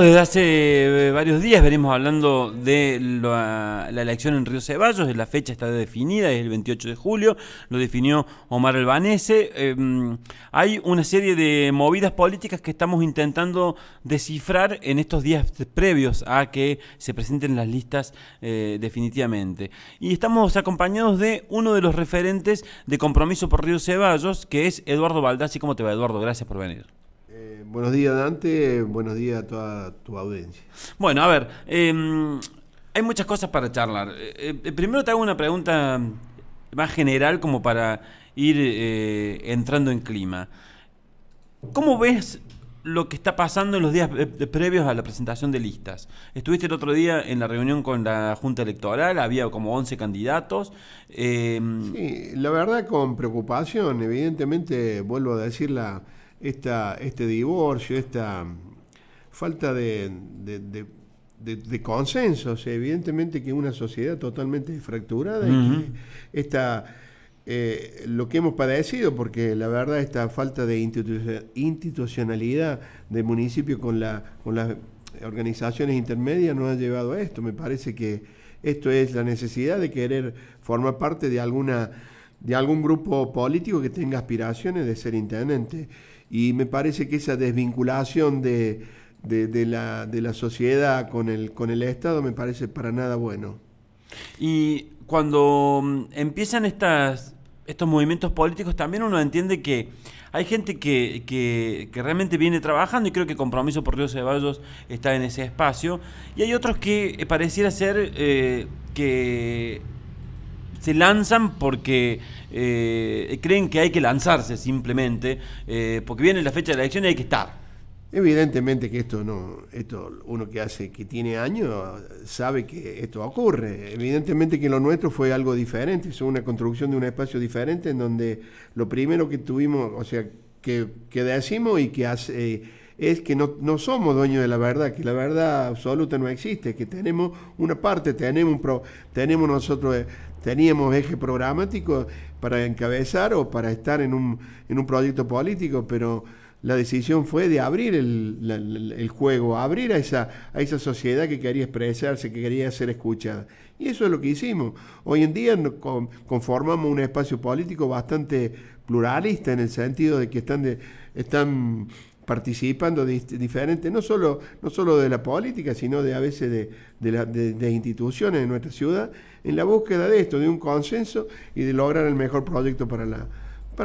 desde hace eh, varios días venimos hablando de ah, la, elección en Río Ceballos, la fecha está definida, es el 28 de julio, lo definió Omar Albanese. Em, hay una serie de movidas políticas que estamos intentando descifrar en estos días previos a que se presenten las listas eh, definitivamente. Y estamos acompañados de uno de los referentes de Compromiso por Río Ceballos, que es Eduardo Baldassi. ¿Cómo te va, Eduardo? Gracias por venir. Buenos días, Dante. Buenos días a toda tu audiencia. Bueno, a ver, em, hay muchas cosas para charlar. Eh, eh, primero te hago una pregunta más general como para ir eh, entrando en clima. ¿Cómo ves lo que está pasando en los días previos a la presentación de listas. Estuviste el otro día en la reunión con la Junta Electoral, había como 11 candidatos. Em, sí, la verdad con preocupación, evidentemente, vuelvo a decir, la, esta, este divorcio, esta falta de, de, consenso. evidentemente que una sociedad totalmente fracturada y que eh, lo que hemos padecido, porque la verdad esta falta de institucionalidad del municipio con, la, con las organizaciones intermedias nos ha llevado a esto. Me parece que esto es la necesidad de querer formar parte de alguna de algún grupo político que tenga aspiraciones de ser intendente. Y me parece que esa desvinculación de, la, sociedad con el, con el Estado me parece para nada bueno. Y cuando mm, empiezan estas, estos movimientos políticos, también uno entiende que hay gente que, realmente viene trabajando y creo que Compromiso por Dios Ceballos está en ese espacio. Y hay otros que eh, pareciera ser eh, que se lanzan porque eh, creen que hay que lanzarse simplemente, eh, porque viene la fecha de la elección y hay que estar. Evidentemente que esto no, esto uno que hace, que tiene años, sabe que esto ocurre. Evidentemente que lo nuestro fue algo diferente, es una construcción de un espacio diferente en donde lo primero que tuvimos, o sea, que, decimos y que hace... Eh, es que no, no, somos dueños de la verdad, que la verdad absoluta no existe, que tenemos una parte, tenemos, un tenemos nosotros teníamos eje programático para encabezar o para estar en un, proyecto político, pero la decisión fue de abrir el, juego, abrir a esa, a esa sociedad que quería expresarse, que quería ser escuchada. Y eso es lo que hicimos. Hoy en día conformamos un espacio político bastante pluralista en el sentido de que están, están participando diferentes, no solo, no solo de la política, sino de a veces de, de, instituciones de nuestra ciudad, en la búsqueda de esto, de un consenso y de lograr el mejor proyecto para la,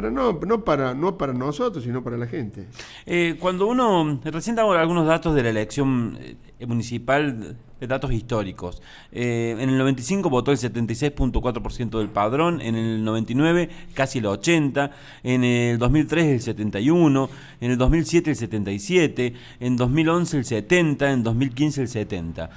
no, no, para, no para nosotros, sino para la gente. Eh, cuando uno, recién damos algunos datos de la elección eh, municipal, datos históricos. Eh, en el 95 votó el 76.4% del padrón, en el 99 casi el 80, en el 2003 el 71, en el 2007 el 77, en 2011 el 70, en 2015 el 70.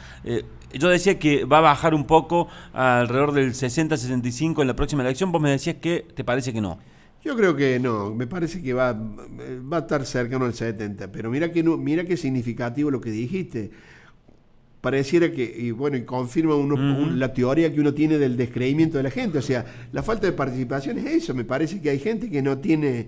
yo decía que va a bajar un poco alrededor del 60-65 en la próxima elección, vos me decías que te parece que no. Yo creo que no, me parece que va, va a estar cercano al 70, pero mira que no, mira qué significativo lo que dijiste. Pareciera que, y bueno, confirma uno, la teoría que uno tiene del descreimiento de la gente. O sea, la falta de participación es eso. Me parece que hay gente que no tiene,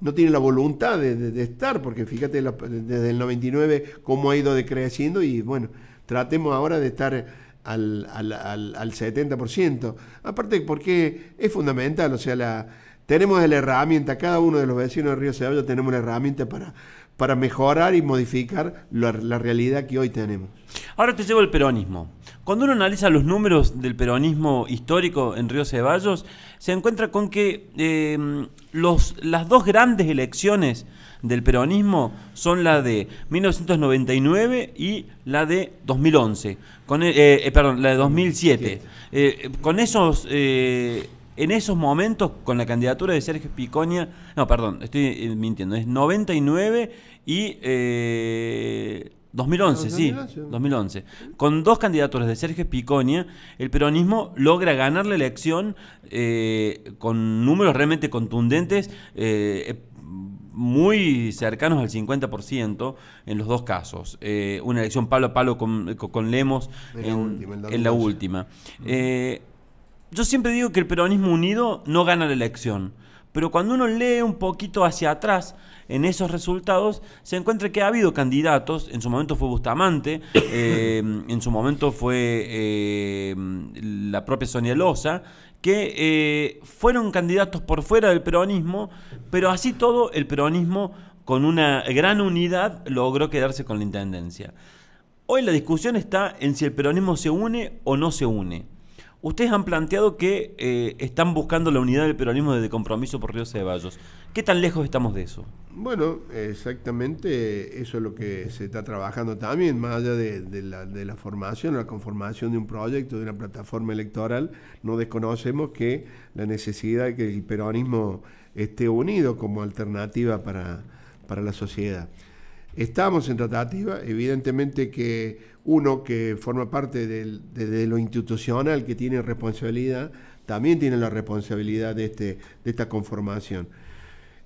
no tiene la voluntad de, estar, porque fíjate desde el 99 cómo ha ido decreciendo y bueno, tratemos ahora de estar al, al, al, al 70%. Aparte, porque es fundamental, o sea, la tenemos la herramienta, cada uno de los vecinos de Río Ceballos tenemos la herramienta para, para mejorar y modificar la, realidad que hoy tenemos. Ahora te llevo al peronismo. Cuando uno analiza los números del peronismo histórico en Río Ceballos, se encuentra con que eh, los, las dos grandes elecciones del peronismo son la de 1999 y la de 2011, con, eh, eh, perdón, la de 2007. con esos en esos momentos con la candidatura de Sergio Piconia, no, perdón, estoy eh, mintiendo, es 99 y 2011, eh, sí, 2011. Con dos candidaturas de Sergio Piconia, el peronismo logra ganar la elección eh, con números realmente contundentes. muy cercanos al 50% en los dos casos. una elección palo a palo con, Lemos en, la última yo siempre digo que el peronismo unido no gana la elección, pero cuando uno lee un poquito hacia atrás en esos resultados, se encuentra que ha habido candidatos, en su momento fue Bustamante, em, en su momento fue em, la propia Sonia Loza, que eh, fueron candidatos por fuera del peronismo, pero así todo el peronismo con una gran unidad logró quedarse con la intendencia. Hoy la discusión está en si el peronismo se une o no se une. Ustedes han planteado que eh, están buscando la unidad del peronismo desde compromiso por Río Ceballos. ¿Qué tan lejos estamos de eso? Bueno, exactamente eso es lo que se está trabajando también, más allá de, la, formación, la conformación de un proyecto, de una plataforma electoral, no desconocemos que la necesidad de que el peronismo esté unido como alternativa para, para la sociedad. Estamos en tratativa, evidentemente que uno que forma parte de, lo institucional, que tiene responsabilidad, también tiene la responsabilidad de, este, de esta conformación.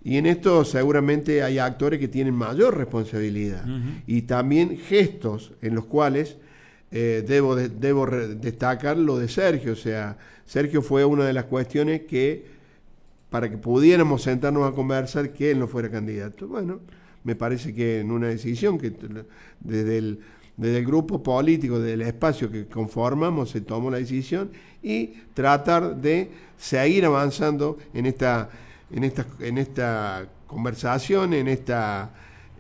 Y en esto seguramente hay actores que tienen mayor responsabilidad y también gestos en los cuales eh, debo, debo destacar lo de Sergio. O sea, Sergio fue una de las cuestiones que para que pudiéramos sentarnos a conversar que él no fuera candidato. Bueno, me parece que en una decisión que desde el, grupo político, del espacio que conformamos, se tomó la decisión y tratar de seguir avanzando en esta, en esta, en esta conversación, en esta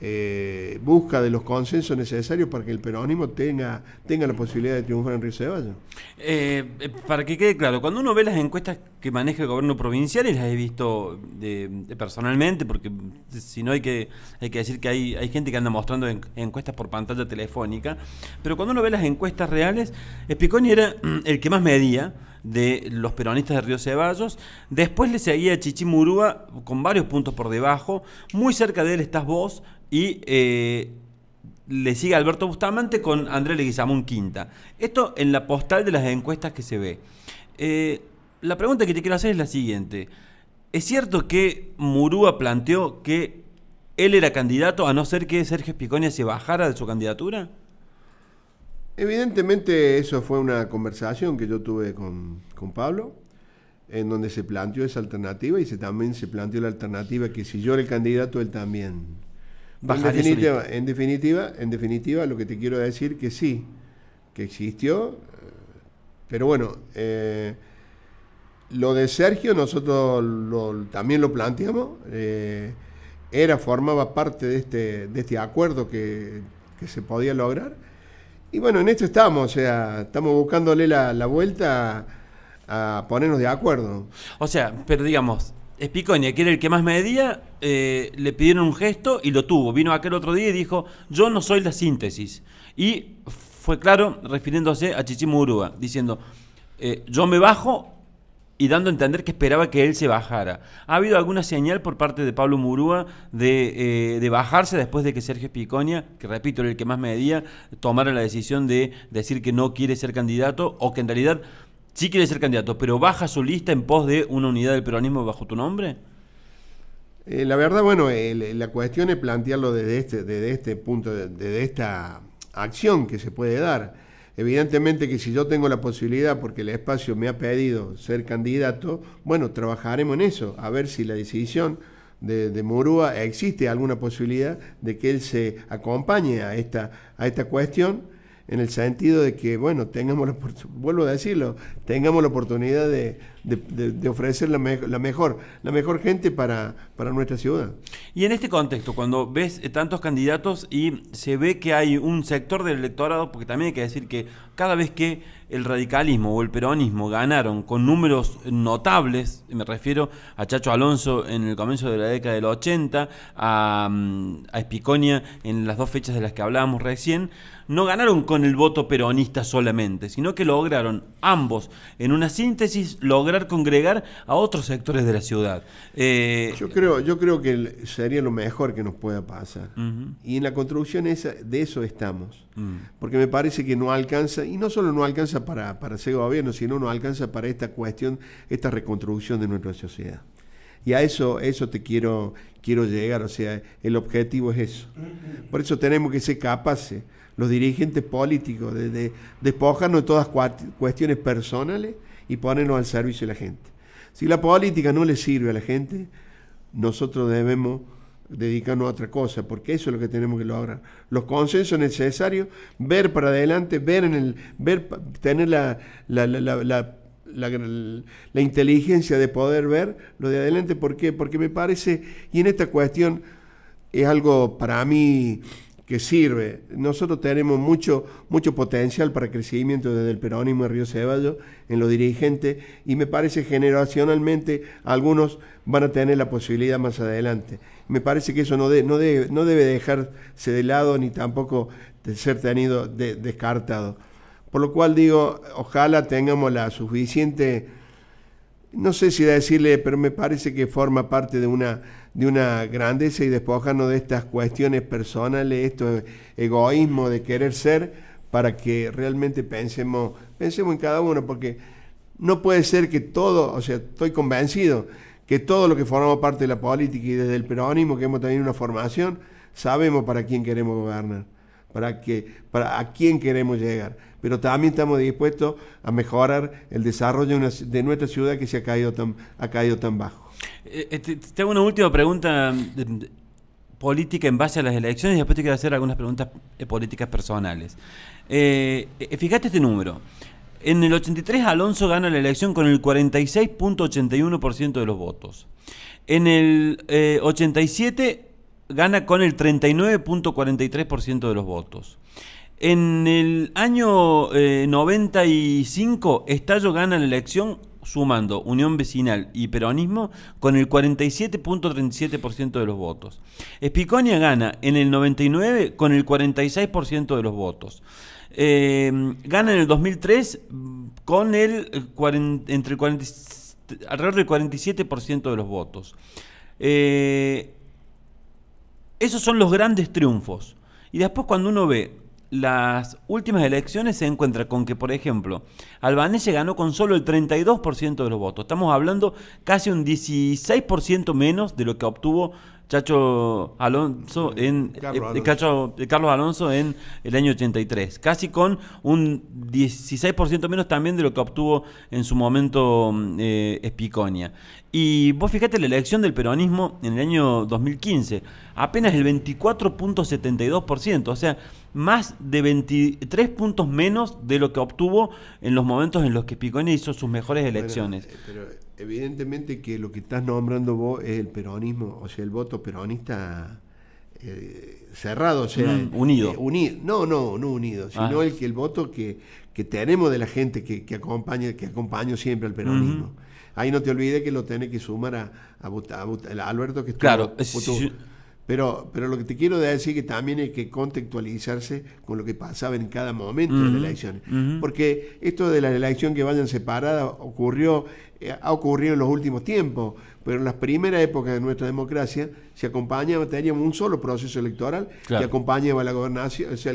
eh, busca de los consensos necesarios para que el peronismo tenga, tenga la posibilidad de triunfar en Río Ceballos. Eh, eh, para que quede claro, cuando uno ve las encuestas que maneja el gobierno provincial, y las he visto de, personalmente, porque si no hay que, hay que decir que hay, hay gente que anda mostrando encuestas por pantalla telefónica, pero cuando uno ve las encuestas reales, Spiconi era mm, el que más medía de los peronistas de Río Ceballos. Después le seguía Chichimurúa con varios puntos por debajo. Muy cerca de él estás vos y eh, le sigue Alberto Bustamante con Andrés Leguizamón Quinta. Esto en la postal de las encuestas que se ve. Eh, la pregunta que te quiero hacer es la siguiente. ¿Es cierto que Murúa planteó que él era candidato a no ser que Sergio Piconia se bajara de su candidatura? Evidentemente eso fue una conversación que yo tuve con, Pablo, en donde se planteó esa alternativa y se, también se planteó la alternativa que si yo era el candidato, él también. en definitiva, en definitiva, lo que te quiero decir que sí, que existió, pero bueno, eh, lo de Sergio nosotros también lo planteamos. Eh, era, formaba parte de este, de este acuerdo que, se podía lograr. Y bueno, en esto estamos, o sea, estamos buscándole la, vuelta a, ponernos de acuerdo. O sea, pero digamos, Espicoña, que era el que más medía, eh, le pidieron un gesto y lo tuvo. Vino aquel otro día y dijo, yo no soy la síntesis. Y fue claro, refiriéndose a Chichimurúa, diciendo, eh, yo me bajo y dando a entender que esperaba que él se bajara. ¿Ha habido alguna señal por parte de Pablo Murúa eh, de, bajarse después de que Sergio Piconia, que repito, era el que más medía, tomara la decisión de decir que no quiere ser candidato o que en realidad sí quiere ser candidato, pero baja su lista en pos de una unidad del peronismo bajo tu nombre? Eh, la verdad, bueno, la cuestión es plantearlo desde este, desde este punto, desde esta acción que se puede dar. Evidentemente que si yo tengo la posibilidad, porque el espacio me ha pedido ser candidato, bueno, trabajaremos en eso, a ver si la decisión de, Morúa Murúa existe alguna posibilidad de que él se acompañe a esta, a esta cuestión en el sentido de que, bueno, tengamos la, vuelvo a decirlo, tengamos la oportunidad de, ofrecer la, la, mejor, la mejor gente para, para nuestra ciudad. Y en este contexto, cuando ves eh, tantos candidatos y se ve que hay un sector del electorado, porque también hay que decir que cada vez que el radicalismo o el peronismo ganaron con números notables, me refiero a Chacho Alonso en el comienzo de la década del 80, a, mm, a Espiconia en las dos fechas de las que hablábamos recién, no ganaron con el voto peronista solamente, sino que lograron ambos, en una síntesis, lograr congregar a otros sectores de la ciudad. Eh, yo, creo, yo creo que sería lo mejor que nos pueda pasar. Y en la construcción de eso estamos. Mm. Porque me parece que no alcanza, y no solo no alcanza para, para ese gobierno, sino no alcanza para esta cuestión, esta reconstrucción de nuestra sociedad. Y a eso, eso te quiero, quiero llegar, o sea, el objetivo es eso. Por eso tenemos que ser capaces, los dirigentes políticos, de, despojarnos de todas cuestiones personales y ponernos al servicio de la gente. Si la política no le sirve a la gente, nosotros debemos dedicarnos a otra cosa, porque eso es lo que tenemos que lograr. Los consensos necesarios, ver para adelante, ver en el, ver, tener la, la la, inteligencia de poder ver lo de adelante. ¿Por qué? Porque me parece, y en esta cuestión es algo para mí que sirve. Nosotros tenemos mucho, mucho potencial para crecimiento desde el peronismo de Río Ceballos en lo dirigente y me parece generacionalmente algunos van a tener la posibilidad más adelante. Me parece que eso no, debe dejarse de lado ni tampoco ser tenido descartado. Por lo cual digo, ojalá tengamos la suficiente, no sé si decirle, pero me parece que forma parte de una, de una grandeza y despojarnos de estas cuestiones personales, esto egoísmo de querer ser, para que realmente pensemos, pensemos en cada uno, porque no puede ser que todo, o sea, estoy convencido que todo lo que formamos parte de la política y desde el peronismo, que hemos tenido una formación, sabemos para quién queremos gobernar para, que, para a quién queremos llegar. Pero también estamos dispuestos a mejorar el desarrollo de, nuestra ciudad que se ha caído tan, ha caído tan bajo. Eh, eh, tengo una última pregunta política en base a las elecciones y después te quiero hacer algunas preguntas políticas personales. Eh, fíjate este número. En el 83 Alonso gana la elección con el 46.81% de los votos. En el 87 gana con el 39.43% de los votos. En el año 95, eh, Estallo gana la elección sumando Unión Vecinal y Peronismo con el 47.37% de los votos. Espiconia gana en el 99 con el 46% de los votos. gana en el 2003 con el 40, entre 40, alrededor del 47% de los votos. Eh, esos son los grandes triunfos. Y después cuando uno ve las últimas elecciones se encuentra con que, por ejemplo, Albanese ganó con solo el 32% de los votos. Estamos hablando casi un 16% menos de lo que obtuvo Chacho Alonso en Carlos eh, Alonso. Eh, Carlos Alonso en el año 83, casi con un 16% menos también de lo que obtuvo en su momento mm, eh, Espiconia. Y vos fijate la elección del peronismo en el año 2015, apenas el 24.72%, o sea, más de 23 puntos menos de lo que obtuvo en los momentos en los que Espiconia hizo sus mejores elecciones. Eh, evidentemente que lo que estás nombrando vos es el peronismo, o sea, el voto peronista eh, cerrado, o sea, mm, eh, unido. no, no, no unido, sino ah. el que el voto que, que tenemos de la gente que, que acompaña, que acompaño siempre al peronismo. Ahí no te olvides que lo tenés que sumar a, a, Alberto que estuvo, claro, pero, pero lo que te quiero decir es que también hay que contextualizarse con lo que pasaba en cada momento de la elección. Porque esto de la elección que vayan separadas ocurrió, eh, ha ocurrido en los últimos tiempos pero en las primeras épocas de nuestra democracia se acompañaba, teníamos un solo proceso electoral que acompañaba la gobernación, sea,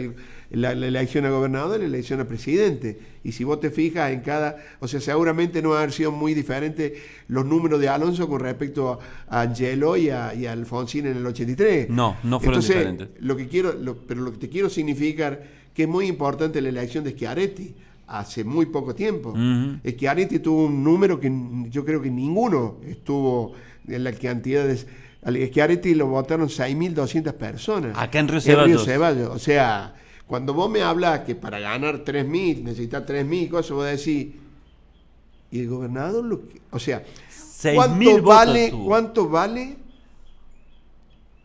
la, elección a gobernador y la elección a presidente. Y si vos te fijas en cada, o sea, seguramente no han sido muy diferentes los números de Alonso con respecto a, Angelo y a, Alfonsín en el 83. No, no fueron Entonces, diferentes. Lo que quiero, pero lo que te quiero significar que es muy importante la elección de Schiaretti hace muy poco tiempo. Es que Arete tuvo un número que yo creo que ninguno estuvo en la cantidad de... Es que Arete lo votaron 6.200 personas. Acá en Río Ceballos. O sea, cuando vos me hablas que para ganar 3.000 necesitas 3.000 cosas, vos decís... Y el gobernador lo O sea, ¿cuánto vale, ¿cuánto vale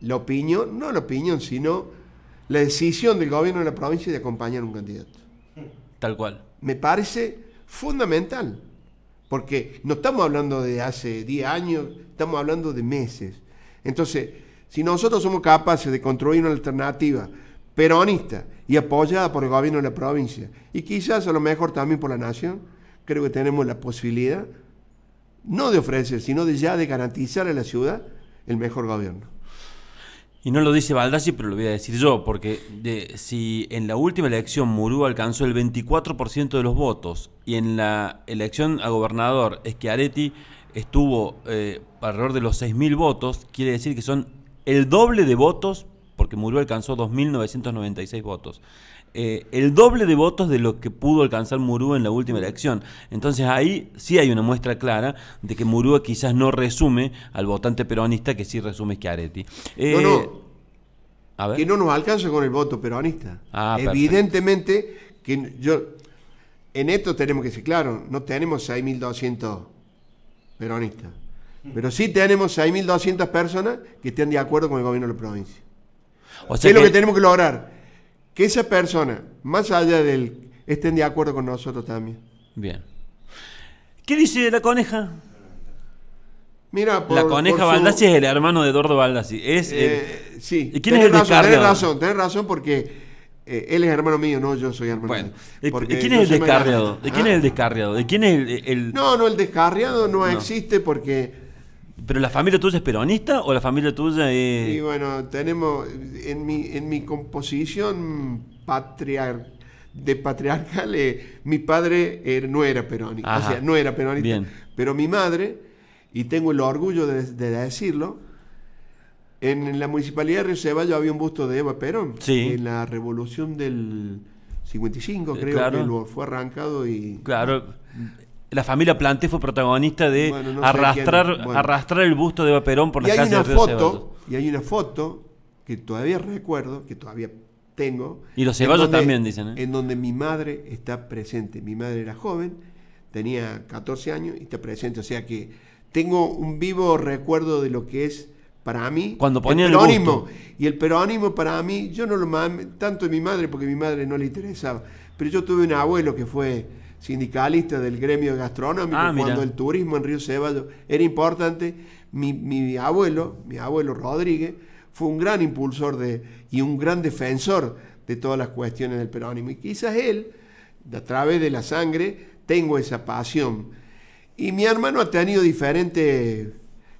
la opinión? No la opinión, sino la decisión del gobierno de la provincia de acompañar a un candidato. Tal cual. Me parece fundamental, porque no estamos hablando de hace 10 años, estamos hablando de meses. Entonces, si nosotros somos capaces de construir una alternativa peronista y apoyada por el gobierno de la provincia, y quizás a lo mejor también por la nación, creo que tenemos la posibilidad, no de ofrecer, sino de ya de garantizar a la ciudad el mejor gobierno. Y no lo dice Baldassi, pero lo voy a decir yo, porque de, si en la última elección Murú alcanzó el 24% de los votos y en la elección a gobernador Schiaretti estuvo eh, alrededor de los 6.000 votos, quiere decir que son el doble de votos, porque Murú alcanzó 2.996 votos. Eh, el doble de votos de lo que pudo alcanzar Murúa en la última elección. Entonces ahí sí hay una muestra clara de que Murúa quizás no resume al votante peronista que sí resume Schiaretti. Eh, no, no. Eh, que no nos alcanza con el voto peronista. Ah, Evidentemente que yo... En esto tenemos que ser claros, no tenemos 6.200 peronistas, mm. pero sí tenemos 6.200 personas que estén de acuerdo con el gobierno de la provincia. O sea es lo que tenemos que lograr? que esa persona, más allá del estén de acuerdo con nosotros también. Bien. ¿Qué dice de la coneja? Mira, la coneja Baldassi es el hermano de Eduardo Baldassi. Es eh, Sí. ¿Y quién tenés es el razón, Tenés razón, tenés razón porque eh, él es hermano mío, no yo soy hermano bueno, mío. ¿De quién es el ah. descarriado? ¿De quién es el descarriado? ¿De quién es el, No, no, el descarriado no. existe porque ¿Pero la familia tuya es peronista o la familia tuya es.? Y bueno, tenemos. En mi, en mi composición patriar, de patriarcal, eh, mi padre er-, no era peronista. no era peronista. Pero mi madre, y tengo el orgullo de, decirlo, en la municipalidad de Río Ceballos había un busto de Eva Perón. En la revolución del 55, eh, creo que que fue arrancado y. Claro la familia Plante fue protagonista de arrastrar, arrastrar el busto de Eva Perón por y las de Y hay una foto que todavía recuerdo, que todavía tengo. Y los Ceballos también, dicen. ¿eh? En donde mi madre está presente. Mi madre era joven, tenía 14 años y está presente. O sea que tengo un vivo recuerdo de lo que es para mí cuando el perónimo. y el perónimo para mí, yo no lo mando tanto de mi madre porque mi madre no le interesaba. Pero yo tuve un abuelo que fue sindicalista del gremio gastronómico, ah, cuando el turismo en Río Ceballos era importante, mi, mi, abuelo, mi abuelo Rodríguez, fue un gran impulsor de, y un gran defensor de todas las cuestiones del peronismo. Y quizás él, a través de la sangre, tengo esa pasión. Y mi hermano ha tenido diferentes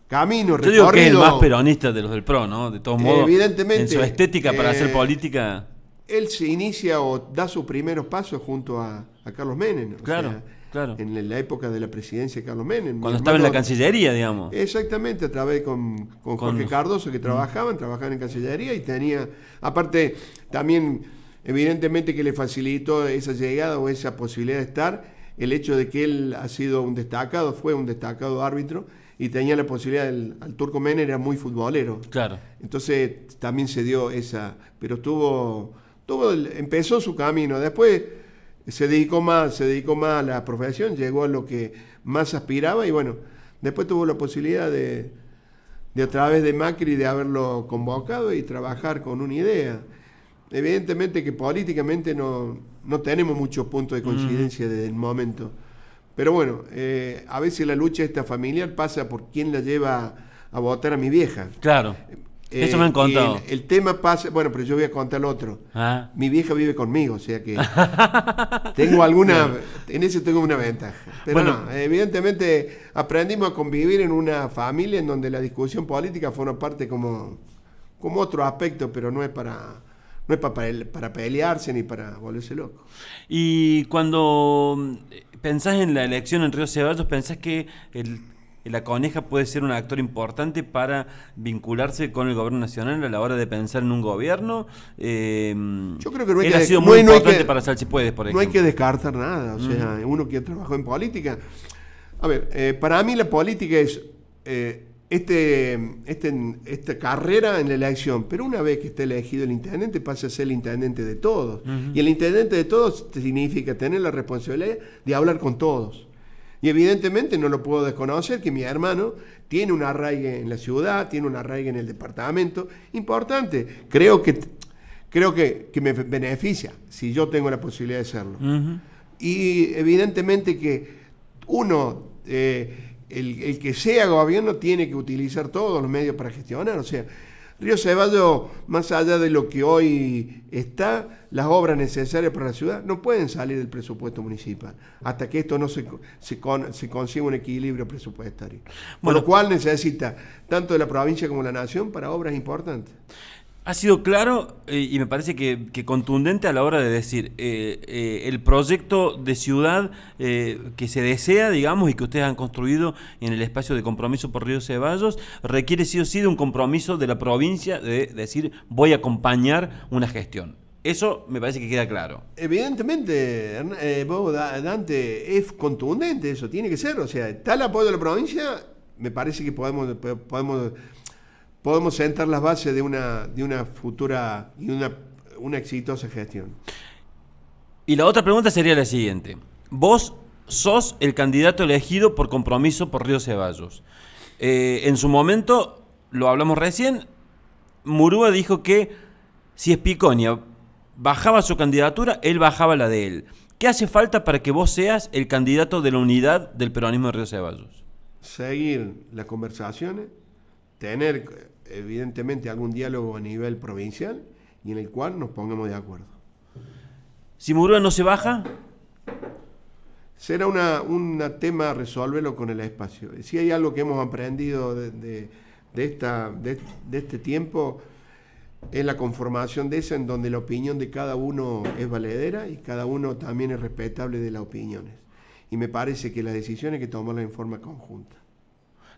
caminos, recorrido. Yo digo que es el más peronista de los del PRO, ¿no? De todos modos, evidentemente, en su estética para hacer eh, política. Él se inicia o da sus primeros pasos junto a, Carlos Menem. Claro, claro. En la época de la presidencia de Carlos Menem. Cuando estaba en la Cancillería, digamos. Exactamente, a través con, con, Jorge Cardoso, que mm. trabajaban, trabajaban en Cancillería y tenía. Aparte, también, evidentemente, que le facilitó esa llegada o esa posibilidad de estar el hecho de que él ha sido un destacado, fue un destacado árbitro y tenía la posibilidad, del, al Turco Menem era muy futbolero. Claro. Entonces también se dio esa, pero tuvo, tuvo empezó su camino. Después se dedicó más, se dedicó más a la profesión, llegó a lo que más aspiraba y bueno, después tuvo la posibilidad de, de a través de Macri de haberlo convocado y trabajar con una idea. Evidentemente que políticamente no, no tenemos muchos puntos de mm. coincidencia desde el momento. Pero bueno, eh, a veces la lucha esta familiar pasa por quién la lleva a votar a mi vieja. Claro. Eso eh, me han contado. El, tema pasa, bueno, pero yo voy a contar el otro. Ah. Mi vieja vive conmigo, o sea que tengo alguna, en eso tengo una ventaja. Pero bueno. no, evidentemente aprendimos a convivir en una familia en donde la discusión política fue una parte como, como otro aspecto, pero no es para no es para, para, pelearse ni para volverse loco. Y cuando eh, pensás en la elección en Río Ceballos, pensás que el la coneja puede ser un actor importante para vincularse con el gobierno nacional a la hora de pensar en un gobierno. Em, Yo creo que no hay que ha sido muy importante para por ejemplo. No hay que descartar nada, o sea, mm. uno que trabajó en política. A ver, eh, para mí la política es eh, este, este, esta carrera en la elección, pero una vez que esté elegido el intendente pasa a ser el intendente de todos. Y el intendente de todos significa tener la responsabilidad de hablar con todos y evidentemente no lo puedo desconocer que mi hermano tiene un arraigue en la ciudad, tiene un arraigue en el departamento, importante. Creo que, creo que, me beneficia si yo tengo la posibilidad de hacerlo. Y evidentemente que uno, eh, el, que sea gobierno, tiene que utilizar todos los medios para gestionar. O sea, Río Ceballos, más allá de lo que hoy está, las obras necesarias para la ciudad no pueden salir del presupuesto municipal hasta que esto no se, se, consiga un equilibrio presupuestario. Con lo cual necesita tanto de la provincia como de la nación para obras importantes ha sido claro eh, y me parece que, contundente a la hora de decir eh, eh, el proyecto de ciudad que se desea, digamos, y que ustedes han construido en el espacio de compromiso por Río Ceballos, requiere sí o sí de un compromiso de la provincia de decir voy a acompañar una gestión. Eso me parece que queda claro. Evidentemente, vos, Dante, es contundente eso, tiene que ser. O sea, tal apoyo de la provincia, me parece que podemos, podemos podemos sentar las bases de una, de una futura y una, exitosa gestión. Y la otra pregunta sería la siguiente. Vos sos el candidato elegido por compromiso por Río Ceballos. Eh, en su momento, lo hablamos recién, Murúa dijo que si Espiconia bajaba su candidatura, él bajaba la de él. ¿Qué hace falta para que vos seas el candidato de la unidad del peronismo de Río Ceballos? Seguir las conversaciones, tener evidentemente algún diálogo a nivel provincial y en el cual nos pongamos de acuerdo. Si Murúa no se baja, será una, un tema resolverlo con el espacio. Si hay algo que hemos aprendido de, esta, de, este tiempo, es la conformación de esa en donde la opinión de cada uno es valedera y cada uno también es respetable de las opiniones. Y me parece que la decisión hay que tomarla en forma conjunta.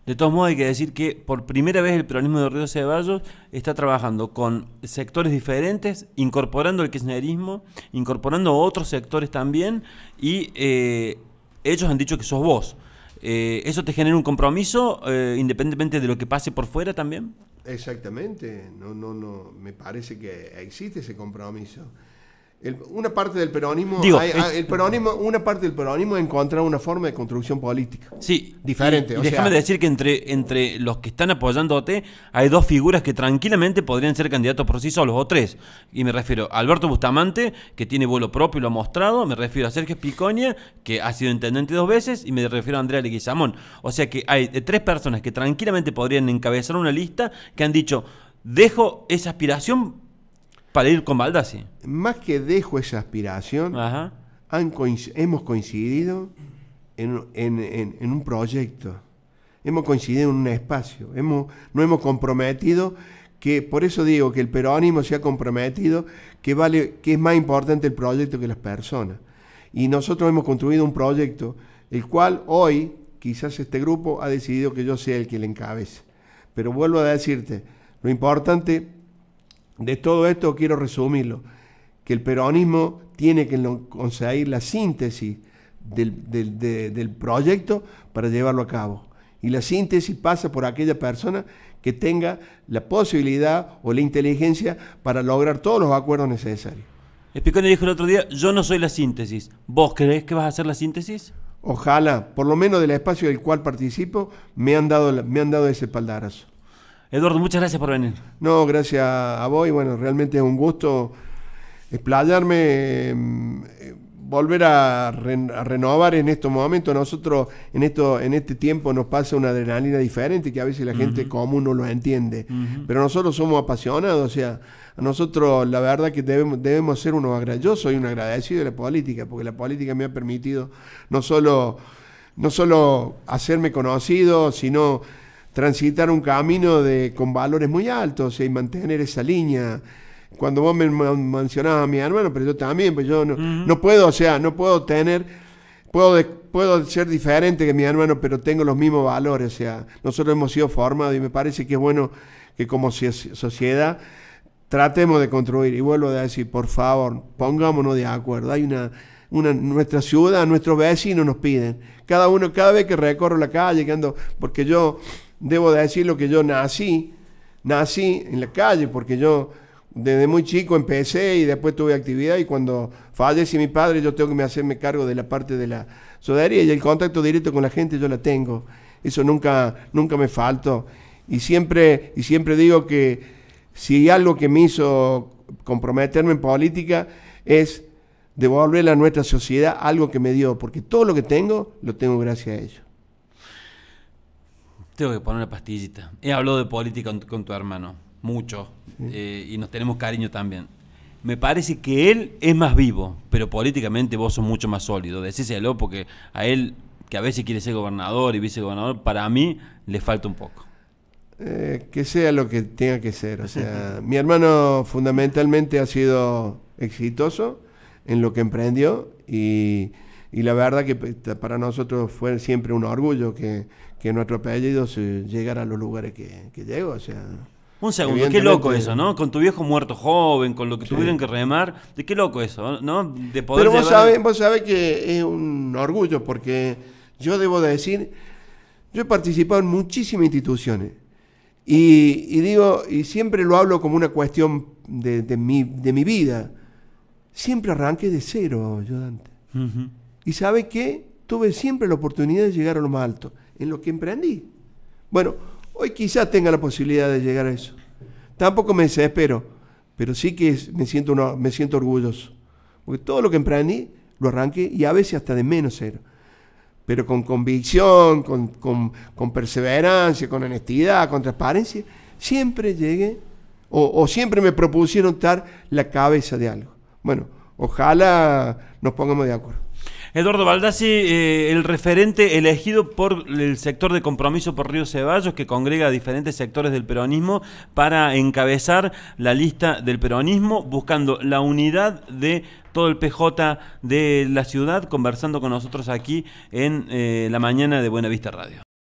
De todos modos, hay que decir que por primera vez el peronismo de Río Ceballos está trabajando con sectores diferentes, incorporando el kirchnerismo, incorporando otros sectores también, y eh, ellos han dicho que sos vos. Eh, ¿Eso te genera un compromiso eh, independientemente de lo que pase por fuera también? Exactamente, no, no, no, me parece que existe ese compromiso una parte del peronismo, Digo, hay, el peronismo, una parte del peronismo encontrar una forma de construcción política. Sí, diferente. Y, déjame decir que entre, entre los que están apoyándote hay dos figuras que tranquilamente podrían ser candidatos por sí solos o tres. Y me refiero a Alberto Bustamante, que tiene vuelo propio y lo ha mostrado, me refiero a Sergio Piconia, que ha sido intendente dos veces, y me refiero a Andrea Leguizamón. O sea que hay tres personas que tranquilamente podrían encabezar una lista que han dicho, dejo esa aspiración para ir con Baldassi. Más que dejo esa aspiración, hemos coincidido en, un proyecto, hemos coincidido en un espacio, hemos, no hemos comprometido, que por eso digo que el peronismo se ha comprometido, que, vale, que es más importante el proyecto que las personas. Y nosotros hemos construido un proyecto, el cual hoy quizás este grupo ha decidido que yo sea el que le encabece. Pero vuelvo a decirte, lo importante de todo esto quiero resumirlo, que el peronismo tiene que conseguir la síntesis del, proyecto para llevarlo a cabo. Y la síntesis pasa por aquella persona que tenga la posibilidad o la inteligencia para lograr todos los acuerdos necesarios. Espicone dijo el otro día, yo no soy la síntesis. ¿Vos crees que vas a hacer la síntesis? Ojalá, por lo menos del espacio del cual participo, me han dado, me han dado ese espaldarazo. Eduardo, muchas gracias por venir. No, gracias a vos bueno, realmente es un gusto explayarme, mm, volver a, renovar en estos momentos. Nosotros en, esto, en este tiempo nos pasa una adrenalina diferente que a veces la gente común no lo entiende, pero nosotros somos apasionados, o sea, a nosotros la verdad que debemos, ser unos agradecidos, yo soy un agradecido de la política, porque la política me ha permitido no solo, no solo hacerme conocido, sino transitar un camino de, con valores muy altos y mantener esa línea. Cuando vos me mencionabas a mi hermano, pero yo también, pues yo no, puedo, o sea, no puedo tener, puedo, puedo ser diferente que mi hermano, pero tengo los mismos valores, o sea, nosotros hemos sido formados y me parece que es bueno que como sociedad tratemos de construir. Y vuelvo a decir, por favor, pongámonos de acuerdo. Hay una, una nuestra ciudad, nuestros vecinos nos piden. Cada uno, cada vez que recorro la calle, que porque yo debo decir lo que yo nací, nací en la calle, porque yo desde muy chico empecé y después tuve actividad y cuando fallece mi padre yo tengo que hacerme cargo de la parte de la sodería y el contacto directo con la gente yo la tengo. Eso nunca, nunca me faltó. Y siempre, y siempre digo que si hay algo que me hizo comprometerme en política es devolverle a nuestra sociedad algo que me dio, porque todo lo que tengo lo tengo gracias a ellos que poner una pastillita. He hablado de política con, tu hermano, mucho, eh, y nos tenemos cariño también. Me parece que él es más vivo, pero políticamente vos sos mucho más sólido. Decíselo porque a él, que a veces quiere ser gobernador y vicegobernador, para mí le falta un poco. Eh, que sea lo que tenga que ser. O sea, mi hermano fundamentalmente ha sido exitoso en lo que emprendió y, y la verdad que pues, para nosotros fue siempre un orgullo que, que nuestro apellido eh, llegara a los lugares que, que O sea, un segundo, qué loco eso, ¿no? Con tu viejo muerto joven, con lo que tuvieron que remar, de qué loco eso, ¿no? De poder Pero vos sabés, vos sabés que es un orgullo, porque yo debo decir, yo he participado en muchísimas instituciones. Y, digo, y siempre lo hablo como una cuestión de, mi, de mi vida. Siempre arranqué de cero, ayudante. Y sabe que tuve siempre la oportunidad de llegar a lo más alto en lo que emprendí. Bueno, hoy quizás tenga la posibilidad de llegar a eso. Tampoco me desespero, pero sí que me, siento me siento orgulloso. Porque todo lo que emprendí lo arranqué y a veces hasta de menos cero. Pero con convicción, con, perseverancia, con honestidad, con transparencia, siempre llegué o, o, siempre me propusieron estar la cabeza de algo. Bueno, ojalá nos pongamos de acuerdo. Eduardo Baldassi, eh, el referente elegido por el sector de compromiso por Río Ceballos, que congrega a diferentes sectores del peronismo para encabezar la lista del peronismo, buscando la unidad de todo el PJ de la ciudad, conversando con nosotros aquí en eh, la mañana de Buena Vista Radio.